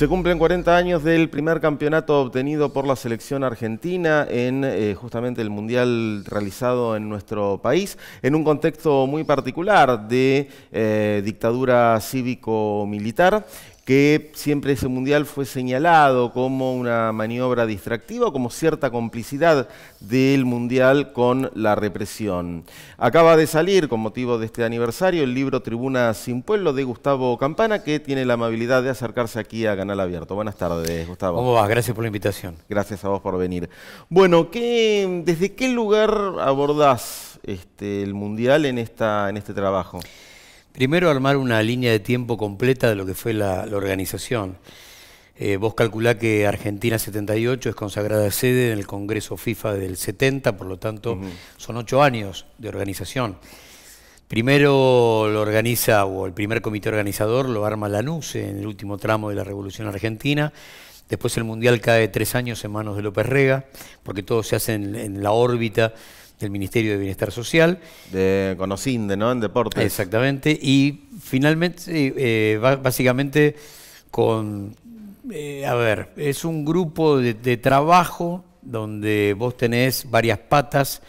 Se cumplen 40 años del primer campeonato obtenido por la selección argentina en eh, justamente el Mundial realizado en nuestro país, en un contexto muy particular de eh, dictadura cívico-militar que siempre ese mundial fue señalado como una maniobra distractiva, como cierta complicidad del mundial con la represión. Acaba de salir, con motivo de este aniversario, el libro Tribuna sin Pueblo de Gustavo Campana, que tiene la amabilidad de acercarse aquí a Canal Abierto. Buenas tardes, Gustavo. ¿Cómo vas? Gracias por la invitación. Gracias a vos por venir. Bueno, ¿desde qué lugar abordás este, el mundial en, esta, en este trabajo? Primero armar una línea de tiempo completa de lo que fue la, organización. Eh, vos calculás que Argentina 78 es consagrada sede en el Congreso FIFA del 70, por lo tanto son ocho años de organización. Primero lo organiza, o el primer comité organizador lo arma Lanús en el último tramo de la Revolución Argentina. Después el Mundial cae tres años en manos de López Rega, porque todo se hace en la órbita del Ministerio de Bienestar Social. De Conocinde, ¿no? En deportes. Exactamente. Y finalmente, eh, básicamente, con. Eh, a ver, es un grupo de, trabajo donde vos tenés varias patas.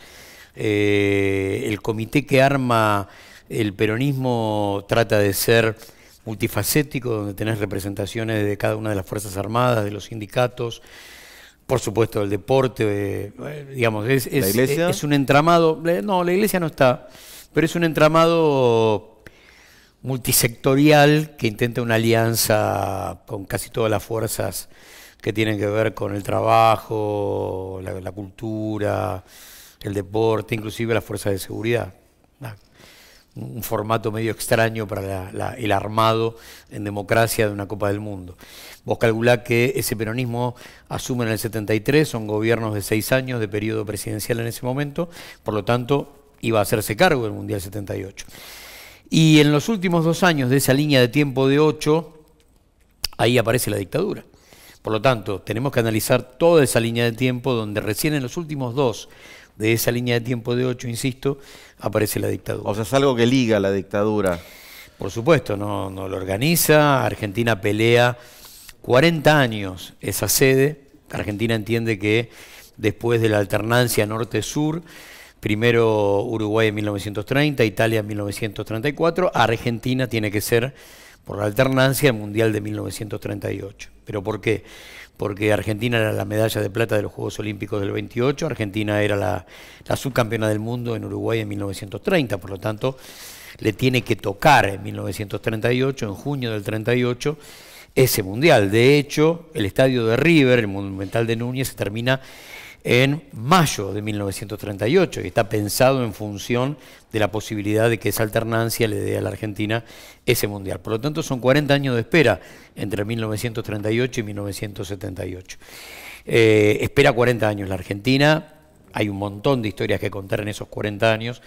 Eh, el comité que arma el peronismo trata de ser multifacético, donde tenés representaciones de cada una de las Fuerzas Armadas, de los sindicatos, por supuesto, el deporte, eh, digamos, eh, es, un entramado, eh, no, la iglesia no está, pero es un entramado multisectorial que intenta una alianza con casi todas las fuerzas que tienen que ver con el trabajo, la, cultura, el deporte, inclusive las fuerzas de seguridad. Un formato medio extraño para el armado en democracia de una Copa del Mundo. Vos calculás que ese peronismo asume en el 73, son gobiernos de seis años de periodo presidencial en ese momento, por lo tanto iba a hacerse cargo del Mundial 78. Y en los últimos dos años de esa línea de tiempo de ocho, ahí aparece la dictadura. Por lo tanto, tenemos que analizar toda esa línea de tiempo donde recién en los últimos dos de esa línea de tiempo de ocho, insisto, aparece la dictadura. O sea, es algo que liga la dictadura. Por supuesto, no, no lo organiza, Argentina pelea 40 años esa sede. Argentina entiende que después de la alternancia norte-sur, primero Uruguay en 1930, Italia en 1934, Argentina tiene que ser por la alternancia el Mundial de 1938. ¿Pero por qué? Porque Argentina era la medalla de plata de los Juegos Olímpicos del 28, Argentina era la, la subcampeona del mundo en Uruguay en 1930, por lo tanto le tiene que tocar en 1938, en junio del 38 ese mundial. De hecho, el estadio de River, el Monumental de Núñez, se termina en mayo de 1938 y está pensado en función de la posibilidad de que esa alternancia le dé a la Argentina ese mundial. Por lo tanto, son 40 años de espera entre 1938 y 1978. Eh, espera 40 años la Argentina, hay un montón de historias que contar en esos 40 años,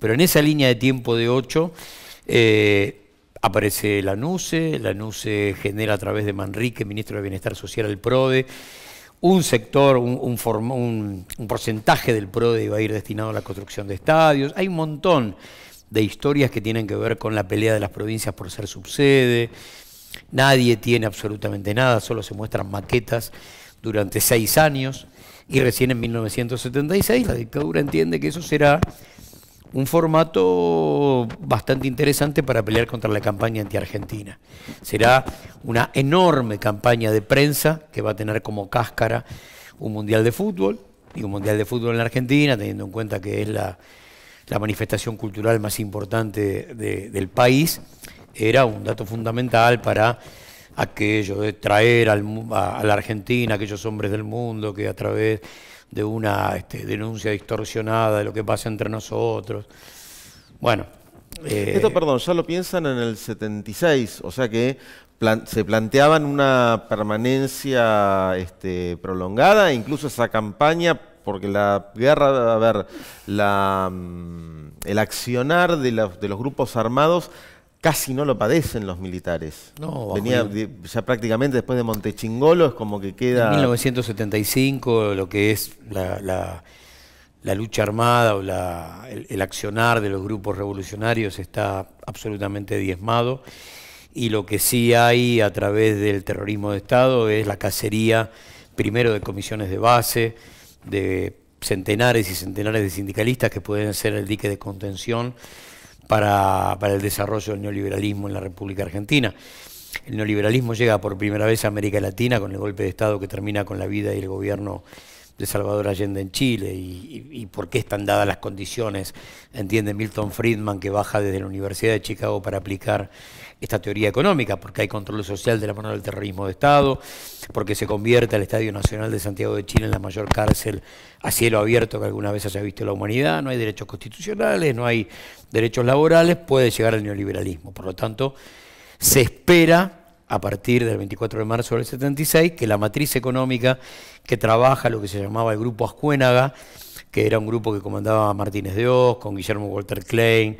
pero en esa línea de tiempo de 8, Aparece la NUCE, la NUCE genera a través de Manrique, ministro de Bienestar Social, el PRODE. Un sector, un, porcentaje del PRODE iba a ir destinado a la construcción de estadios. Hay un montón de historias que tienen que ver con la pelea de las provincias por ser subsede. Nadie tiene absolutamente nada, solo se muestran maquetas durante seis años y recién en 1976 la dictadura entiende que eso será un formato bastante interesante para pelear contra la campaña anti-argentina. Será una enorme campaña de prensa que va a tener como cáscara un mundial de fútbol, y un mundial de fútbol en la Argentina, teniendo en cuenta que es la, manifestación cultural más importante del país, era un dato fundamental para aquello de traer a la Argentina aquellos hombres del mundo que a través de una este, denuncia distorsionada de lo que pasa entre nosotros. Bueno. Eh, Esto, perdón, ya lo piensan en el 76, o sea que se planteaban una permanencia este, prolongada, incluso esa campaña porque la guerra, a ver, la, mm, el accionar de los grupos armados casi no lo padecen los militares. No, Venía ya prácticamente después de Montechingolo, es como que queda... En 1975, lo que es la, lucha armada o la, el, el, accionar de los grupos revolucionarios está absolutamente diezmado. Y lo que sí hay a través del terrorismo de Estado es la cacería, primero de comisiones de base, de centenares y centenares de sindicalistas que pueden ser el dique de contención para, el desarrollo del neoliberalismo en la República Argentina. El neoliberalismo llega por primera vez a América Latina con el golpe de Estado que termina con la vida y el gobierno de Salvador Allende en Chile y, por qué están dadas las condiciones, entiende Milton Friedman, que baja desde la Universidad de Chicago para aplicar esta teoría económica, porque hay control social de la mano del terrorismo de Estado, porque se convierte al Estadio Nacional de Santiago de Chile en la mayor cárcel a cielo abierto que alguna vez haya visto la humanidad, no hay derechos constitucionales, no hay derechos laborales, puede llegar el neoliberalismo. Por lo tanto, se espera a partir del 24 de marzo del 76, que la matriz económica que trabaja lo que se llamaba el Grupo Ascuénaga, que era un grupo que comandaba Martínez de Oz, con Guillermo Walter Klein,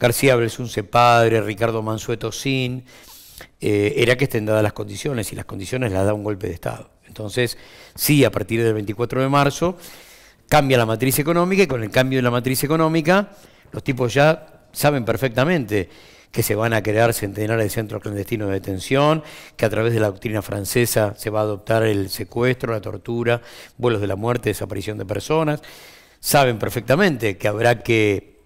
García Belsunce Padre, Ricardo Mansueto Sin, eh, era que estén dadas las condiciones, y las condiciones las da un golpe de Estado. Entonces, sí, a partir del 24 de marzo cambia la matriz económica, y con el cambio de la matriz económica, los tipos ya saben perfectamente que se van a crear centenares de centros clandestinos de detención, que a través de la doctrina francesa se va a adoptar el secuestro, la tortura, vuelos de la muerte, desaparición de personas. Saben perfectamente que habrá que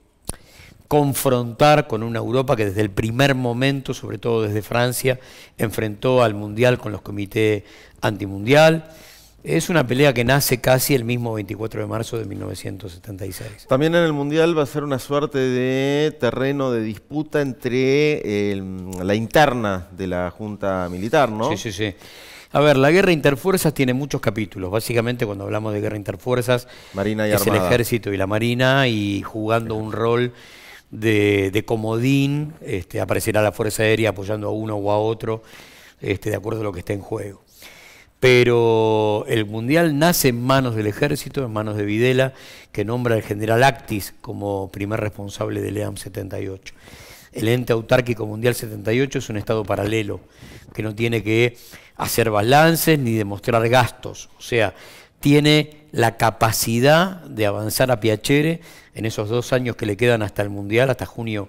confrontar con una Europa que desde el primer momento, sobre todo desde Francia, enfrentó al Mundial con los comités antimundial. Es una pelea que nace casi el mismo 24 de marzo de 1976. También en el Mundial va a ser una suerte de terreno de disputa entre eh, la interna de la Junta Militar, ¿no? Sí, sí, sí. A ver, la guerra interfuerzas tiene muchos capítulos. Básicamente, cuando hablamos de guerra interfuerzas, Marina y es el ejército y la Marina y jugando un rol de, comodín, este, aparecerá la Fuerza Aérea apoyando a uno o a otro, este, de acuerdo a lo que está en juego pero el Mundial nace en manos del ejército, en manos de Videla, que nombra al general Actis como primer responsable del EAM 78. El ente autárquico mundial 78 es un estado paralelo, que no tiene que hacer balances ni demostrar gastos, o sea, tiene la capacidad de avanzar a Piachere en esos dos años que le quedan hasta el Mundial, hasta junio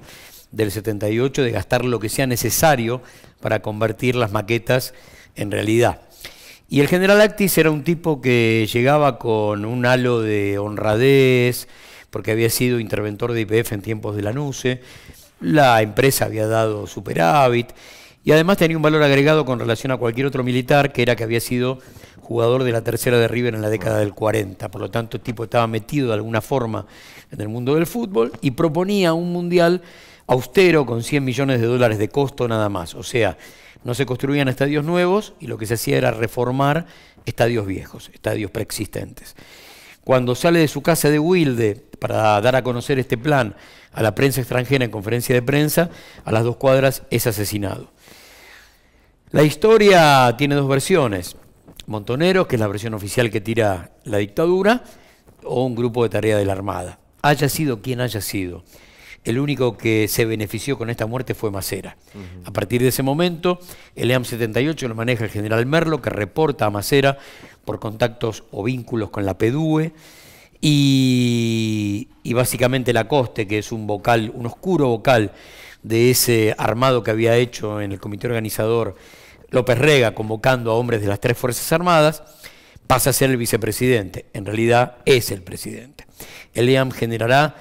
del 78, de gastar lo que sea necesario para convertir las maquetas en realidad. Y el general Actis era un tipo que llegaba con un halo de honradez, porque había sido interventor de IPF en tiempos de la NUCE, la empresa había dado superávit, y además tenía un valor agregado con relación a cualquier otro militar, que era que había sido jugador de la tercera de River en la década del 40. Por lo tanto, el tipo estaba metido de alguna forma en el mundo del fútbol y proponía un mundial austero con 100 millones de dólares de costo nada más. O sea, no se construían estadios nuevos y lo que se hacía era reformar estadios viejos, estadios preexistentes. Cuando sale de su casa de Wilde para dar a conocer este plan a la prensa extranjera en conferencia de prensa, a las dos cuadras es asesinado. La historia tiene dos versiones. Montoneros, que es la versión oficial que tira la dictadura, o un grupo de tarea de la Armada. Haya sido quien haya sido el único que se benefició con esta muerte fue Macera. A partir de ese momento, el EAM 78 lo maneja el general Merlo, que reporta a Macera por contactos o vínculos con la PEDUE, y, básicamente básicamente Coste, que es un vocal, un oscuro vocal de ese armado que había hecho en el comité organizador López Rega, convocando a hombres de las tres Fuerzas Armadas, pasa a ser el vicepresidente. En realidad es el presidente. El EAM generará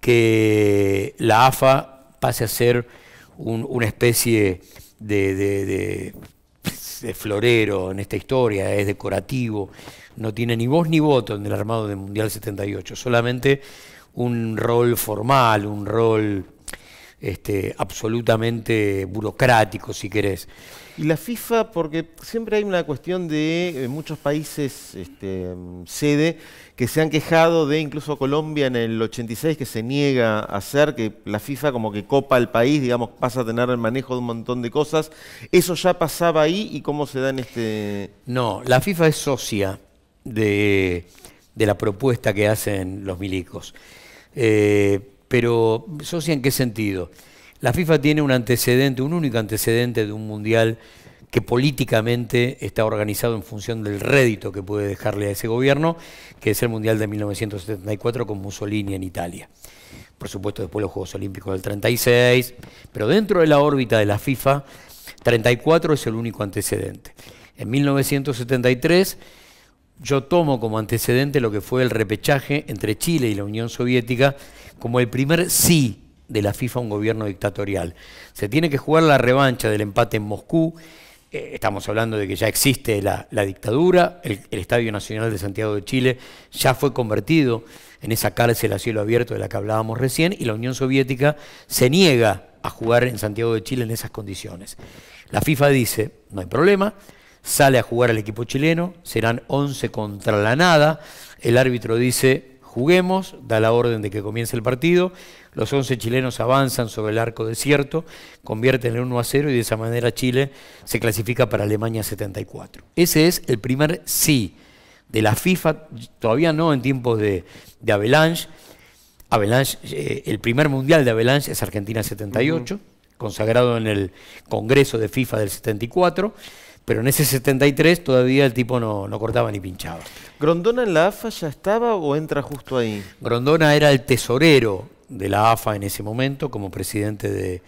que la AFA pase a ser una especie de, florero en esta historia, es decorativo, no tiene ni voz ni voto en el armado del Mundial 78, solamente un rol formal, un rol este, absolutamente burocrático, si querés. Y la FIFA, porque siempre hay una cuestión de eh, muchos países este, sede que se han quejado de incluso Colombia en el 86 que se niega a hacer, que la FIFA como que copa el país, digamos, pasa a tener el manejo de un montón de cosas. ¿Eso ya pasaba ahí y cómo se da en este...? No, la FIFA es socia de, la propuesta que hacen los milicos. Eh, pero socia en qué sentido? La FIFA tiene un antecedente, un único antecedente de un mundial que políticamente está organizado en función del rédito que puede dejarle a ese gobierno, que es el Mundial de 1974 con Mussolini en Italia. Por supuesto, después los Juegos Olímpicos del 36, pero dentro de la órbita de la FIFA, 34 es el único antecedente. En 1973 yo tomo como antecedente lo que fue el repechaje entre Chile y la Unión Soviética como el primer sí de la FIFA un gobierno dictatorial. Se tiene que jugar la revancha del empate en Moscú. Eh, estamos hablando de que ya existe la, dictadura. El, el, Estadio Nacional de Santiago de Chile ya fue convertido en esa cárcel a cielo abierto de la que hablábamos recién y la Unión Soviética se niega a jugar en Santiago de Chile en esas condiciones. La FIFA dice, no hay problema, sale a jugar al equipo chileno, serán 11 contra la nada, el árbitro dice, Juguemos, da la orden de que comience el partido, los 11 chilenos avanzan sobre el arco desierto, convierten el 1 a 0 y de esa manera Chile se clasifica para Alemania 74. Ese es el primer sí de la FIFA, todavía no en tiempos de, de Avalanche. Avalanche eh, el primer mundial de Avalanche es Argentina 78, consagrado en el Congreso de FIFA del 74 pero en ese 73 todavía el tipo no, cortaba ni pinchaba. ¿Grondona en la AFA ya estaba o entra justo ahí? Grondona era el tesorero de la AFA en ese momento como presidente de,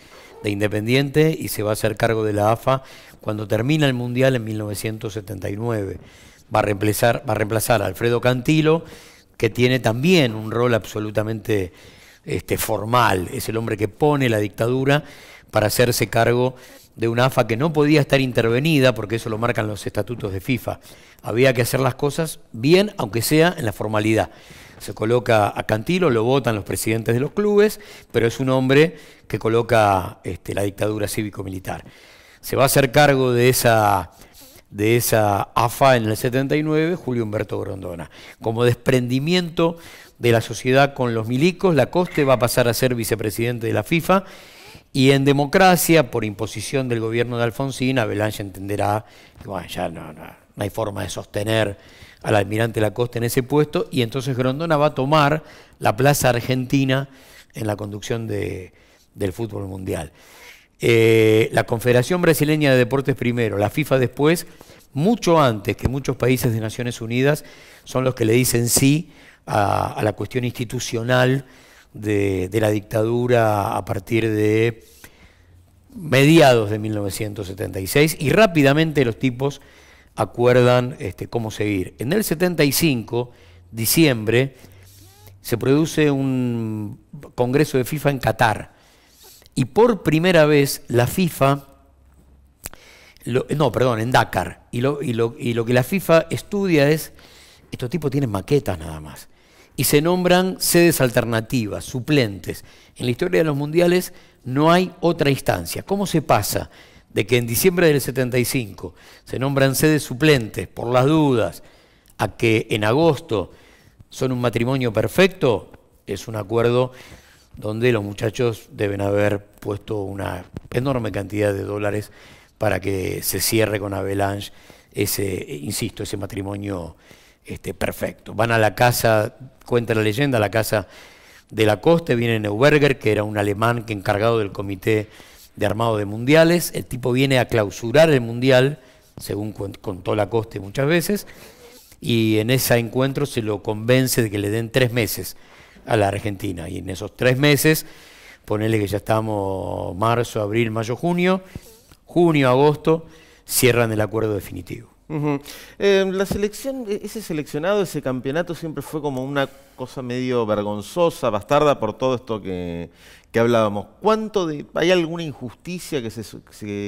Independiente y se va a hacer cargo de la AFA cuando termina el Mundial en 1979. Va a reemplazar, va a, reemplazar a Alfredo Cantilo, que tiene también un rol absolutamente este, formal, es el hombre que pone la dictadura para hacerse cargo de una AFA que no podía estar intervenida, porque eso lo marcan los estatutos de FIFA. Había que hacer las cosas bien, aunque sea en la formalidad. Se coloca a Cantilo, lo votan los presidentes de los clubes, pero es un hombre que coloca este, la dictadura cívico-militar. Se va a hacer cargo de esa, de esa AFA en el 79, Julio Humberto Grondona, como desprendimiento de la sociedad con los milicos, Lacoste va a pasar a ser vicepresidente de la FIFA y en democracia, por imposición del gobierno de Alfonsín, Avalanche entenderá que ya no, hay forma de sostener al almirante Lacoste en ese puesto y entonces Grondona va a tomar la plaza argentina en la conducción del fútbol mundial. Eh, la Confederación Brasileña de Deportes primero, la FIFA después, mucho antes que muchos países de Naciones Unidas son los que le dicen sí a, la cuestión institucional de, la dictadura a partir de mediados de 1976 y rápidamente los tipos acuerdan este, cómo seguir. En el 75, diciembre, se produce un congreso de FIFA en Qatar y por primera vez la FIFA, no, perdón, en Dakar, y lo, y, lo, y lo que la FIFA estudia es, estos tipos tienen maquetas nada más y se nombran sedes alternativas, suplentes. En la historia de los mundiales no hay otra instancia. ¿Cómo se pasa de que en diciembre del 75 se nombran sedes suplentes por las dudas a que en agosto son un matrimonio perfecto? Es un acuerdo donde los muchachos deben haber puesto una enorme cantidad de dólares para que se cierre con Avalanche ese, insisto, ese matrimonio este, perfecto. Van a la casa, cuenta la leyenda, a la casa de la costa, viene Neuberger, que era un alemán que encargado del comité de armado de mundiales, el tipo viene a clausurar el mundial, según contó la muchas veces, y en ese encuentro se lo convence de que le den tres meses a la Argentina, y en esos tres meses, ponele que ya estamos marzo, abril, mayo, junio, junio, agosto, cierran el acuerdo definitivo. Em, la selección, e, ese seleccionado, ese campeonato siempre fue como una cosa medio vergonzosa, bastarda por todo esto que, hablábamos. ¿Cuánto de, hay alguna injusticia que se,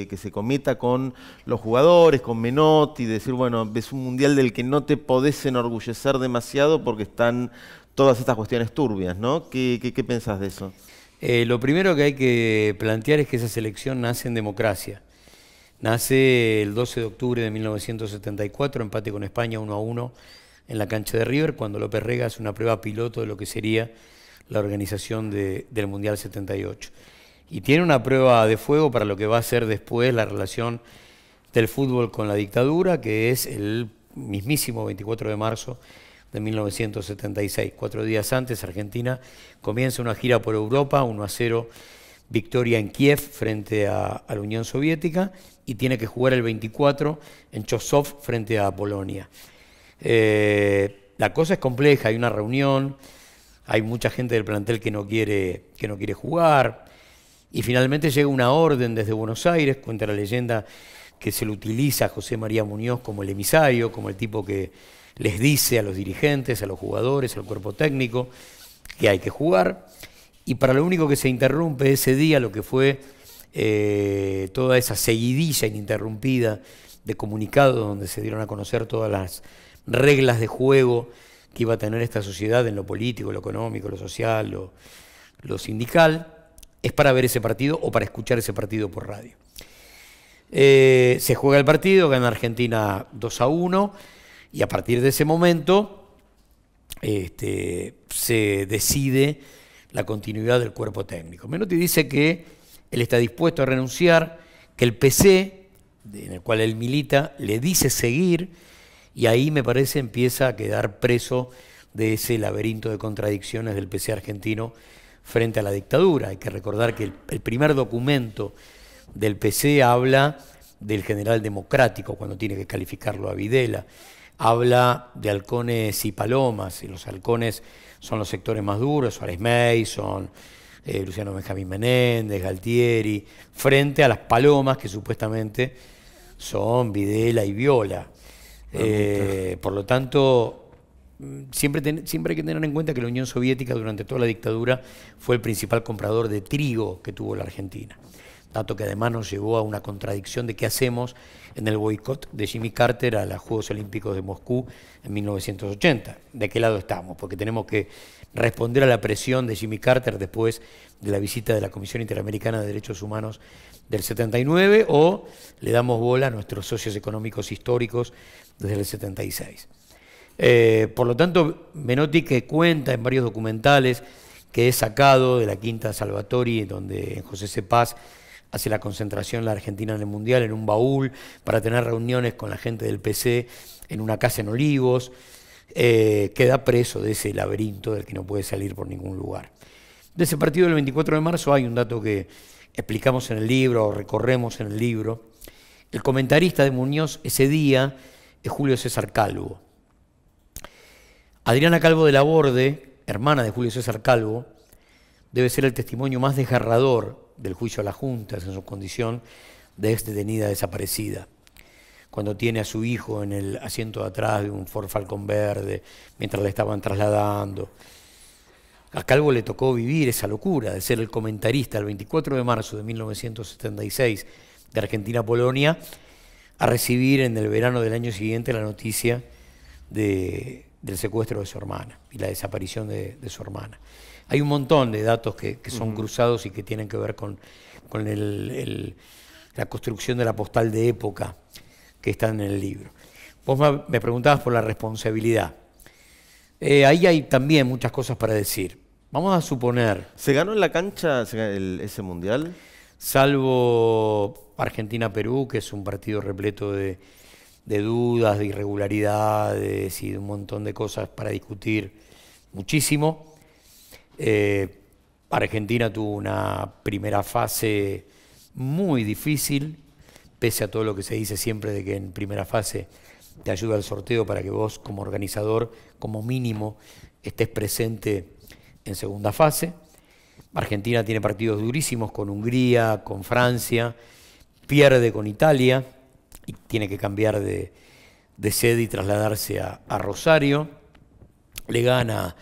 que se cometa con los jugadores, con Menotti, decir, bueno, ves un mundial del que no te podés enorgullecer demasiado porque están todas estas cuestiones turbias, ¿no? ¿Qué, qué, qué pensás de eso? Eh, lo primero que hay que plantear es que esa selección nace en democracia. Nace el 12 de octubre de 1974, empate con España 1 a 1 en la cancha de River, cuando López Rega hace una prueba piloto de lo que sería la organización del Mundial 78. Y tiene una prueba de fuego para lo que va a ser después la relación del fútbol con la dictadura, que es el mismísimo 24 de marzo de 1976. Cuatro días antes, Argentina comienza una gira por Europa, 1 a 0 victoria en Kiev frente a, la Unión Soviética y tiene que jugar el 24 en Chosov frente a Polonia. Eh, la cosa es compleja, hay una reunión, hay mucha gente del plantel que no quiere, que no quiere jugar y finalmente llega una orden desde Buenos Aires, cuenta la leyenda que se le utiliza a José María Muñoz como el emisario, como el tipo que les dice a los dirigentes, a los jugadores, al cuerpo técnico que hay que jugar y para lo único que se interrumpe ese día, lo que fue eh, toda esa seguidilla ininterrumpida de comunicados donde se dieron a conocer todas las reglas de juego que iba a tener esta sociedad en lo político, lo económico, lo social, lo, sindical, es para ver ese partido o para escuchar ese partido por radio. Eh, se juega el partido, gana Argentina 2 a 1 y a partir de ese momento este, se decide la continuidad del cuerpo técnico. Menotti dice que él está dispuesto a renunciar, que el PC, en el cual él milita, le dice seguir, y ahí me parece empieza a quedar preso de ese laberinto de contradicciones del PC argentino frente a la dictadura. Hay que recordar que el, primer documento del PC habla del general democrático cuando tiene que calificarlo a Videla, habla de halcones y palomas, y los halcones son los sectores más duros, Suárez Mason, eh, Luciano Benjamín Menéndez, Galtieri, frente a las palomas que supuestamente son Videla y Viola. Ah, eh, por lo tanto, siempre, siempre hay que tener en cuenta que la Unión Soviética durante toda la dictadura fue el principal comprador de trigo que tuvo la Argentina dato que además nos llevó a una contradicción de qué hacemos en el boicot de Jimmy Carter a los Juegos Olímpicos de Moscú en 1980. ¿De qué lado estamos? Porque tenemos que responder a la presión de Jimmy Carter después de la visita de la Comisión Interamericana de Derechos Humanos del 79 o le damos bola a nuestros socios económicos históricos desde el 76. Eh, por lo tanto, Menotti que cuenta en varios documentales que he sacado de la Quinta Salvatori, donde José C hace la concentración la Argentina en el Mundial en un baúl, para tener reuniones con la gente del PC en una casa en Olivos, eh, queda preso de ese laberinto del que no puede salir por ningún lugar. De ese partido del 24 de marzo hay un dato que explicamos en el libro o recorremos en el libro. El comentarista de Muñoz ese día es Julio César Calvo. Adriana Calvo de la Borde, hermana de Julio César Calvo, debe ser el testimonio más desgarrador del juicio a las juntas en su condición de ex este detenida desaparecida. Cuando tiene a su hijo en el asiento de atrás de un Ford Falcon verde, mientras le estaban trasladando. A Calvo le tocó vivir esa locura de ser el comentarista el 24 de marzo de 1976 de Argentina-Polonia, a recibir en el verano del año siguiente la noticia del secuestro de su hermana y la desaparición de, de su hermana. Hay un montón de datos que, son cruzados y que tienen que ver con, la construcción de la postal de época que está en el libro. Vos me preguntabas por la responsabilidad. Eh, ahí hay también muchas cosas para decir. Vamos a suponer. ¿Se ganó en la cancha ese mundial? Salvo Argentina-Perú, que es un partido repleto de, de dudas, de irregularidades y de un montón de cosas para discutir muchísimo. Eh, Argentina tuvo una primera fase muy difícil, pese a todo lo que se dice siempre de que en primera fase te ayuda el sorteo para que vos como organizador, como mínimo, estés presente en segunda fase. Argentina tiene partidos durísimos con Hungría, con Francia, pierde con Italia y tiene que cambiar de, sede y trasladarse a Rosario. Le gana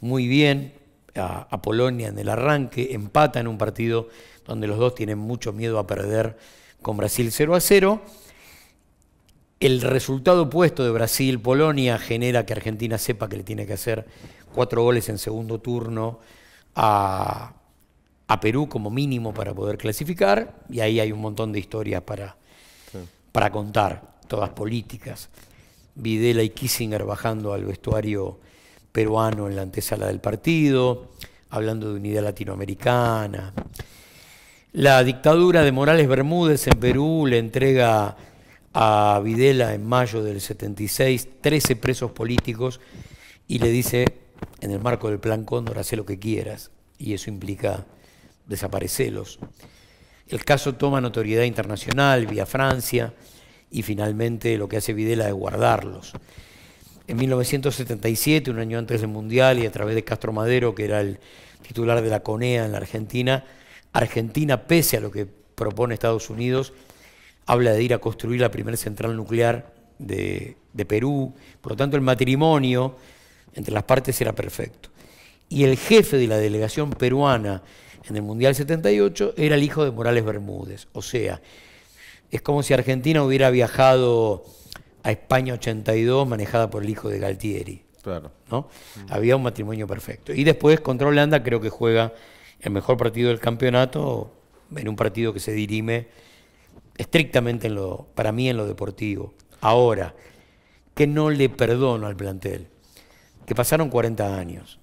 muy bien, a, Polonia en el arranque, empata en un partido donde los dos tienen mucho miedo a perder con Brasil 0 a 0. El resultado opuesto de Brasil-Polonia genera que Argentina sepa que le tiene que hacer cuatro goles en segundo turno a, Perú como mínimo para poder clasificar, y ahí hay un montón de historias para, para contar, todas políticas. Videla y Kissinger bajando al vestuario peruano en la antesala del partido, hablando de unidad latinoamericana. La dictadura de Morales Bermúdez en Perú le entrega a Videla en mayo del 76 13 presos políticos y le dice, en el marco del Plan Cóndor, hace lo que quieras, y eso implica desaparecerlos. El caso toma notoriedad internacional vía Francia y finalmente lo que hace Videla es guardarlos en 1977, un año antes del Mundial, y a través de Castro Madero, que era el titular de la CONEA en la Argentina, Argentina, pese a lo que propone Estados Unidos, habla de ir a construir la primera central nuclear de, Perú. Por lo tanto, el matrimonio entre las partes era perfecto. Y el jefe de la delegación peruana en el Mundial 78 era el hijo de Morales Bermúdez. O sea, es como si Argentina hubiera viajado a España 82, manejada por el hijo de Galtieri. Claro. ¿no? Había un matrimonio perfecto. Y después contra Holanda creo que juega el mejor partido del campeonato en un partido que se dirime estrictamente en lo, para mí en lo deportivo. Ahora, que no le perdono al plantel, que pasaron 40 años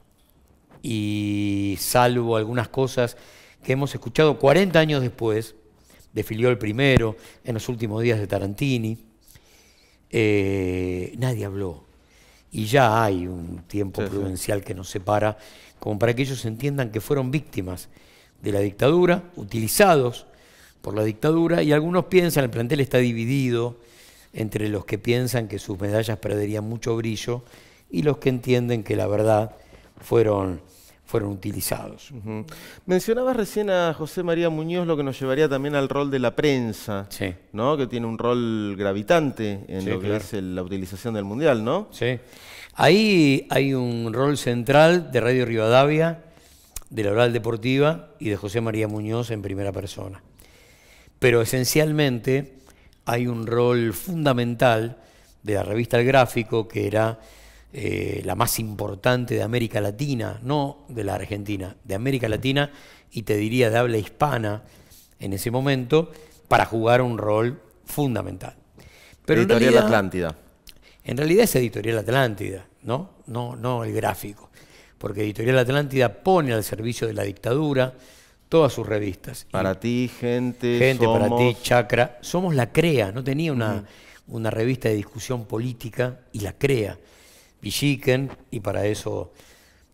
y salvo algunas cosas que hemos escuchado 40 años después, de el primero, en los últimos días de Tarantini, eh, nadie habló. Y ya hay un tiempo prudencial que nos separa, como para que ellos entiendan que fueron víctimas de la dictadura, utilizados por la dictadura, y algunos piensan, el plantel está dividido entre los que piensan que sus medallas perderían mucho brillo y los que entienden que la verdad fueron fueron utilizados. Mencionabas recién a José María Muñoz, lo que nos llevaría también al rol de la prensa, ¿no? que tiene un rol gravitante en lo que es la utilización del Mundial, ¿no? Sí. Ahí hay un rol central de Radio Rivadavia, de la Oral Deportiva y de José María Muñoz en primera persona. Pero esencialmente hay un rol fundamental de la revista El Gráfico, que era eh, la más importante de América Latina, no de la Argentina, de América Latina y te diría de habla hispana en ese momento, para jugar un rol fundamental. editorial Atlántida. En realidad es Editorial Atlántida, ¿no? No, no el gráfico. Porque Editorial Atlántida pone al servicio de la dictadura todas sus revistas. Para ti, gente. Gente, para ti, Chacra. Somos la CREA, no tenía una, una revista de discusión política y la CREA y para eso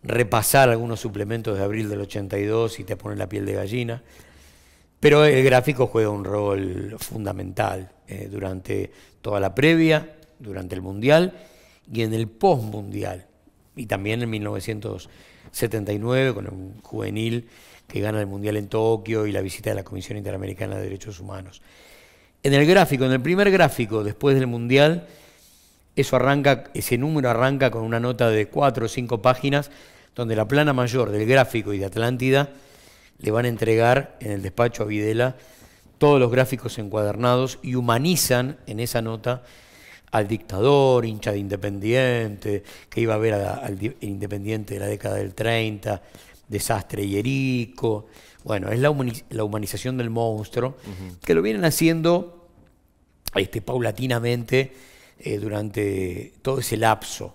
repasar algunos suplementos de abril del 82 y te ponen la piel de gallina. Pero el gráfico juega un rol fundamental eh, durante toda la previa, durante el Mundial y en el post Y también en 1979 con un juvenil que gana el Mundial en Tokio y la visita de la Comisión Interamericana de Derechos Humanos. En el gráfico, en el primer gráfico después del Mundial, arranca, ese número arranca con una nota de cuatro o cinco páginas donde la plana mayor del gráfico y de Atlántida le van a entregar en el despacho a Videla todos los gráficos encuadernados y humanizan en esa nota al dictador, hincha de Independiente, que iba a ver al Independiente de la década del 30, desastre y erico. Bueno, es la, humanización del monstruo, que lo vienen haciendo este, paulatinamente eh, durante todo ese lapso.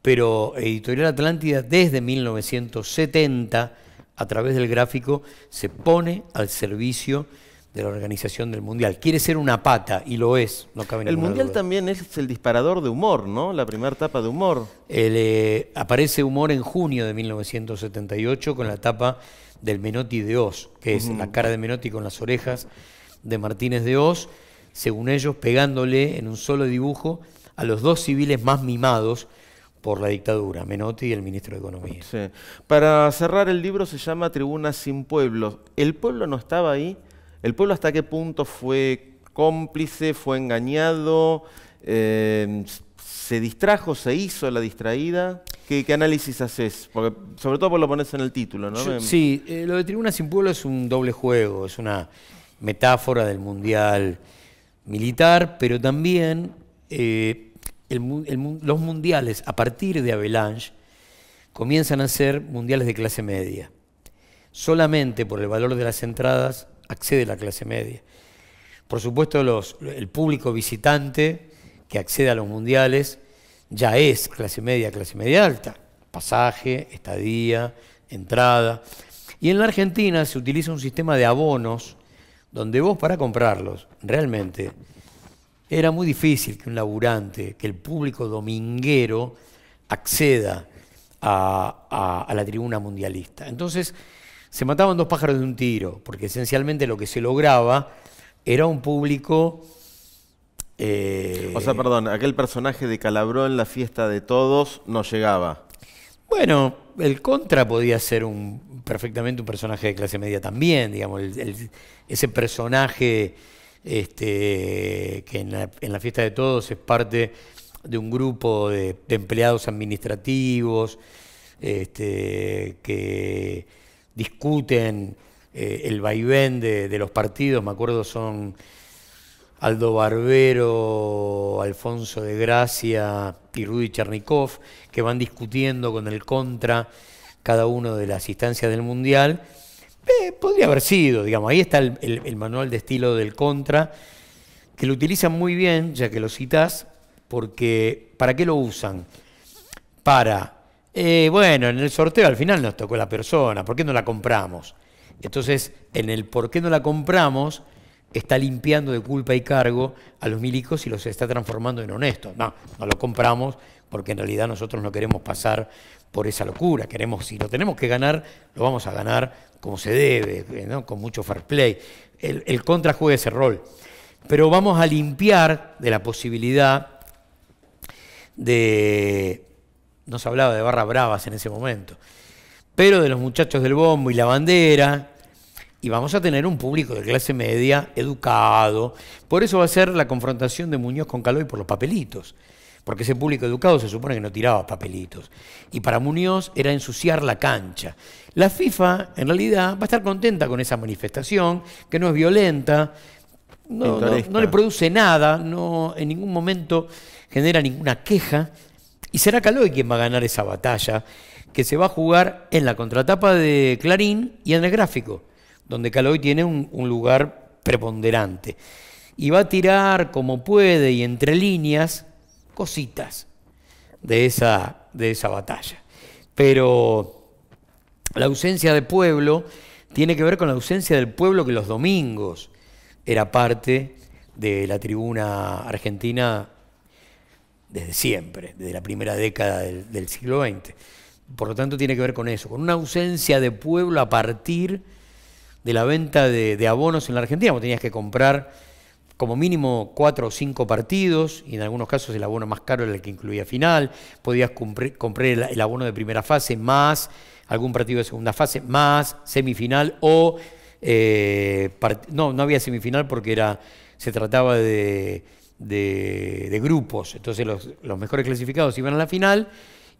Pero Editorial Atlántida desde 1970, a través del gráfico, se pone al servicio de la organización del Mundial. Quiere ser una pata y lo es, no cabe El Mundial también es el disparador de humor, ¿no? La primera etapa de humor. Eh, aparece humor en junio de 1978 con la etapa del Menotti de Oz, que es la cara de Menotti con las orejas de Martínez de Oz según ellos, pegándole en un solo dibujo a los dos civiles más mimados por la dictadura, Menotti y el ministro de Economía. Para cerrar el libro se llama Tribuna sin pueblo. ¿El pueblo no estaba ahí? ¿El pueblo hasta qué punto fue cómplice, fue engañado? Eh, ¿Se distrajo, se hizo la distraída? ¿Qué, análisis haces? Porque, sobre todo por lo pones en el título, ¿no? Em, sí, eh, lo de Tribuna sin pueblo es un doble juego, es una metáfora del mundial militar, pero también eh, los mundiales a partir de Avalanche comienzan a ser mundiales de clase media. Solamente por el valor de las entradas accede la clase media. Por supuesto, el público visitante que accede a los mundiales ya es clase media, clase media alta. Pasaje, estadía, entrada. Y en la Argentina se utiliza un sistema de abonos donde vos para comprarlos, realmente, era muy difícil que un laburante, que el público dominguero acceda a, la tribuna mundialista. Entonces, se mataban dos pájaros de un tiro, porque esencialmente lo que se lograba era un público... Eh, o sea, perdón, aquel personaje de Calabró en la fiesta de todos no llegaba. Bueno, el contra podía ser un perfectamente un personaje de clase media también, digamos, ese personaje este, que en la, fiesta de todos es parte de un grupo de, empleados administrativos este, que discuten eh, el vaivén de, los partidos, me acuerdo son Aldo Barbero, Alfonso de Gracia y Rudy Chernikov, que van discutiendo con el contra cada uno de las instancias del Mundial. Eh, podría haber sido, digamos, ahí está el, manual de estilo del contra, que lo utilizan muy bien, ya que lo citas, porque ¿para qué lo usan? Para, eh, bueno, en el sorteo al final nos tocó la persona, ¿por qué no la compramos? Entonces, en el por qué no la compramos, está limpiando de culpa y cargo a los milicos y los está transformando en honestos. No, no lo compramos porque en realidad nosotros no queremos pasar por esa locura. Queremos, si lo tenemos que ganar, lo vamos a ganar como se debe, eh, con mucho fair play. El, el contra juega ese rol. Pero vamos a limpiar de la posibilidad de. No se hablaba de barra bravas en ese momento. Pero de los muchachos del bombo y la bandera, y vamos a tener un público de clase media educado. Por eso va a ser la confrontación de Muñoz con Caloy por los papelitos. Porque ese público educado se supone que no tiraba papelitos. Y para Muñoz era ensuciar la cancha. La FIFA, en realidad, va a estar contenta con esa manifestación, que no es violenta, no, le produce nada, no en ningún momento genera ninguna queja. Y será Caloy quien va a ganar esa batalla, que se va a jugar en la contratapa de Clarín y en el gráfico donde Caloy tiene un, lugar preponderante. Y va a tirar como puede y entre líneas cositas de esa, de esa batalla. Pero la ausencia de pueblo tiene que ver con la ausencia del pueblo que los domingos era parte de la tribuna argentina desde siempre, desde la primera década del, del siglo XX. Por lo tanto, tiene que ver con eso, con una ausencia de pueblo a partir de la venta de, abonos en la Argentina. Vos tenías que comprar como mínimo cuatro o cinco partidos, y en algunos casos el abono más caro era el que incluía final, podías comprar el, abono de primera fase más algún partido de segunda fase, más semifinal o... Eh, no, no había semifinal porque era, se trataba de, grupos, entonces los, los mejores clasificados iban a la final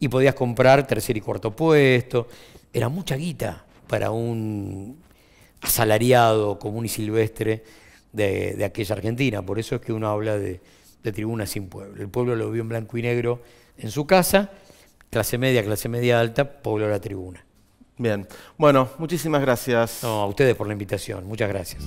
y podías comprar tercer y cuarto puesto, era mucha guita para un asalariado, común y silvestre de, aquella Argentina. Por eso es que uno habla de, tribuna sin pueblo. El pueblo lo vio en blanco y negro en su casa, clase media, clase media alta, pueblo a la tribuna. Bien, bueno, muchísimas gracias. a ustedes por la invitación, muchas gracias.